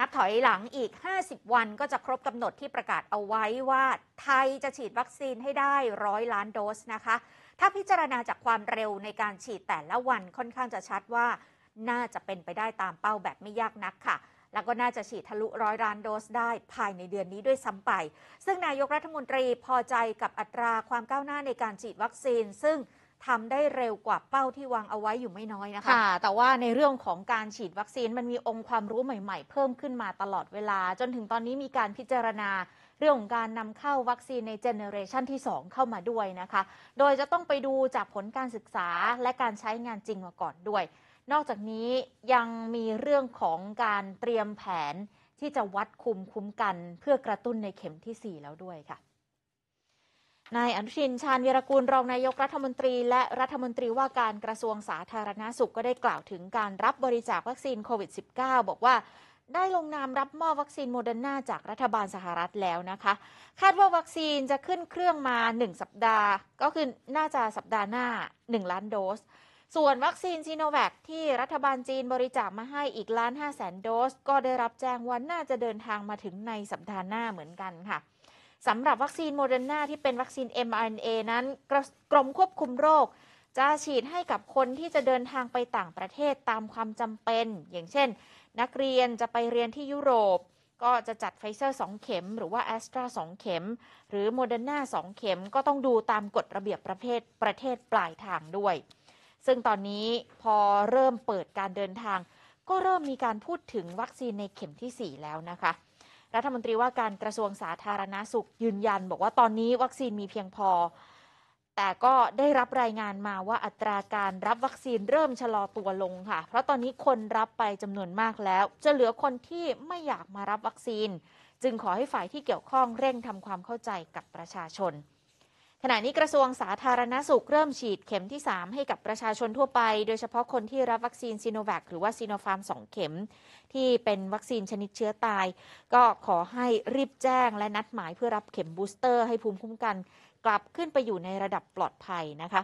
นับถอยหลังอีก 50 วันก็จะครบกำหนดที่ประกาศเอาไว้ว่าไทยจะฉีดวัคซีนให้ได้ร้อยล้านโดสนะคะ ถ้าพิจารณาจากความเร็วในการฉีดแต่ละวันค่อนข้างจะชัดว่าน่าจะเป็นไปได้ตามเป้าแบบไม่ยากนักค่ะ แล้วก็น่าจะฉีดทะลุร้อยล้านโดสได้ภายในเดือนนี้ด้วยซ้ำไป ซึ่งนายกรัฐมนตรีพอใจกับอัตราความก้าวหน้าในการฉีดวัคซีน ซึ่งทำได้เร็วกว่าเป้าที่วางเอาไว้อยู่ไม่น้อยนะคะ แต่ว่าในเรื่องของการฉีดวัคซีนมันมีองค์ความรู้ใหม่ ๆเพิ่มขึ้นมาตลอดเวลาจนถึงตอนนี้มีการพิจารณาเรื่องของการนำเข้าวัคซีนในเจเนเรชันที่ 2 เข้ามาด้วยนะคะ โดยจะต้องไปดูจากผลการศึกษาและการใช้งานจริงมาก่อนด้วย นอกจากนี้ยังมีเรื่องของการเตรียมแผนที่จะวัดคุมคุ้มกัน เพื่อกระตุ้นในเข็มที่ 4 แล้วด้วยค่ะนายอนุทินชาญวิรกูลรองนายกรัฐมนตรีและรัฐมนตรีว่าการกระทรวงสาธารณาสุขก็ได้กล่าวถึงการรับบริจาควัคซีนโควิด -19 บอกว่า ได้ลงนามรับมอบวัคซีนโมเดอร์นาจากรัฐบาลสหรัฐแล้วนะคะ คาดว่าวัคซีนจะขึ้นเครื่องมา 1 สัปดาห์ ก็คือน่าจะสัปดาห์หน้า 1ล้านโดสส่วนวัคซีนซีโนแวคที่รัฐบาลจีนบริจาคมาให้อีกล้านห้าแสนโดสก็ได้รับแจ้งว่าน่าจะเดินทางมาถึงในสัปดาห์หน้าเหมือนกันค่ะสำหรับวัคซีนโมเดอร์นาที่เป็นวัคซีน mRNA นั้นกรมควบคุมโรค จะฉีดให้กับคนที่จะเดินทางไปต่างประเทศตามความจำเป็น อย่างเช่น นักเรียนจะไปเรียนที่ยุโรป ก็จะจัดไฟเซอร์2เข็ม หรือว่าแอสตราสเข็ม หรือโมเดอร์นาสเข็ม ก็ต้องดูตามกฎระเบียบประเภทประเทศปลายทางด้วย ซึ่งตอนนี้พอเริ่มเปิดการเดินทาง ก็เริ่มมีการพูดถึงวัคซีนในเข็มที่ 4 แล้วนะคะรัฐมนตรีว่าการกระทรวงสาธารณาสุขยืนยัน บอกว่าตอนนี้วัคซีนมีเพียงพอ แต่ก็ได้รับรายงานมาว่าอัตราการรับวัคซีนเริ่มชะลอตัวลงค่ะ เพราะตอนนี้คนรับไปจำนวนมากแล้ว จะเหลือคนที่ไม่อยากมารับวัคซีน จึงขอให้ฝ่ายที่เกี่ยวข้องเร่งทำความเข้าใจกับประชาชนขณะนี้กระทรวงสาธารณสุขเริ่มฉีดเข็มที่ 3 ให้กับประชาชนทั่วไป โดยเฉพาะคนที่รับวัคซีนซีโนแวคหรือว่าซีโนฟาร์ม2 เข็ม ที่เป็นวัคซีนชนิดเชื้อตาย ก็ขอให้รีบแจ้งและนัดหมายเพื่อรับเข็มบูสเตอร์ ให้ภูมิคุ้มกันกลับขึ้นไปอยู่ในระดับปลอดภัยนะคะ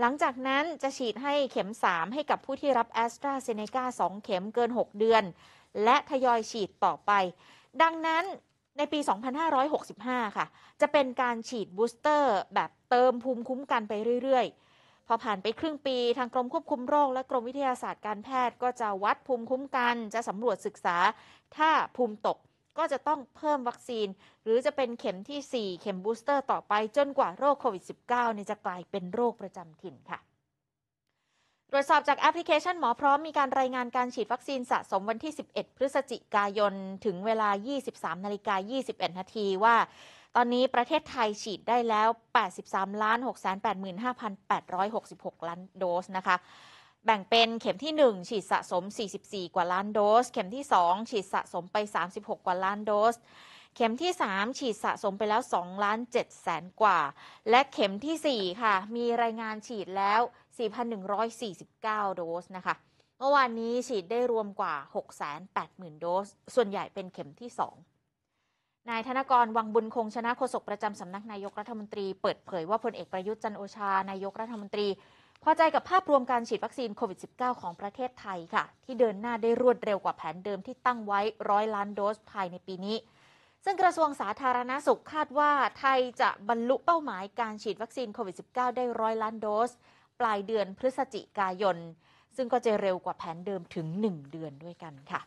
หลังจากนั้นจะฉีดให้เข็ม 3 ให้กับผู้ที่รับแอสตราเซเนกา2เข็มเกิน 6 เดือน และทยอยฉีดต่อไป ดังนั้นในปี 2565 ค่ะ จะเป็นการฉีดบูสเตอร์ แบบเติมภูมิคุ้มกันไปเรื่อยๆ พอผ่านไปครึ่งปี ทางกรมควบคุมโรค และกรมวิทยาศาสตร์การแพทย์ก็จะวัดภูมิคุ้มกัน จะสำรวจศึกษา ถ้าภูมิตกก็จะต้องเพิ่มวัคซีน หรือจะเป็นเข็มที่ 4 เข็มบูสเตอร์ต่อไปจนกว่าโรคโควิด -19 นี่จะกลายเป็นโรคประจำถิ่นค่ะตรวจสอบจากแอปพลิเคชันหมอพร้อมมีการรายงานการฉีดวัคซีนสะสมวันที่ 11 พฤศจิกายนถึงเวลา 23 นาฬิกา 21 นาทีว่า ตอนนี้ประเทศไทยฉีดได้แล้ว 83 ล้าน685,866 ล้านโดสนะคะ แบ่งเป็นเข็มที่ 1 ฉีดสะสม 44 กว่าล้านโดส เข็มที่ 2 ฉีดสะสมไป 36 กว่าล้านโดสเข็มที่ 3 ฉีดสะสมไปแล้ว2ล้าน7แสนกว่า และเข็มที่ 4 ค่ะ มีรายงานฉีดแล้ว 4,149 โดส นะคะ เมื่อวานนี้ฉีดได้รวมกว่า 680,000 โดส ส่วนใหญ่เป็นเข็มที่2นายธนกรวังบุญคงชนะโฆษกประจำสำนักนายกรัฐมนตรีเปิดเผยว่าพลเอกประยุทธ์จันโอชา นายกรัฐมนตรีพอใจกับภาพรวมการฉีดวัคซีนโควิด -19 ของประเทศไทยค่ะที่เดินหน้าได้รวดเร็วกว่าแผนเดิมที่ตั้งไว้ร้อยล้านโดสภายในปีนี้ซึ่งกระทรวงสาธารณาสุขคาดว่าไทยจะบรรลุเป้าหมายการฉีดวัคซีนโควิด -19 ได้ร้อยล้านโดส ปลายเดือนพฤศจิกายน ซึ่งก็จะเร็วกว่าแผนเดิมถึง 1 เดือนด้วยกันค่ะ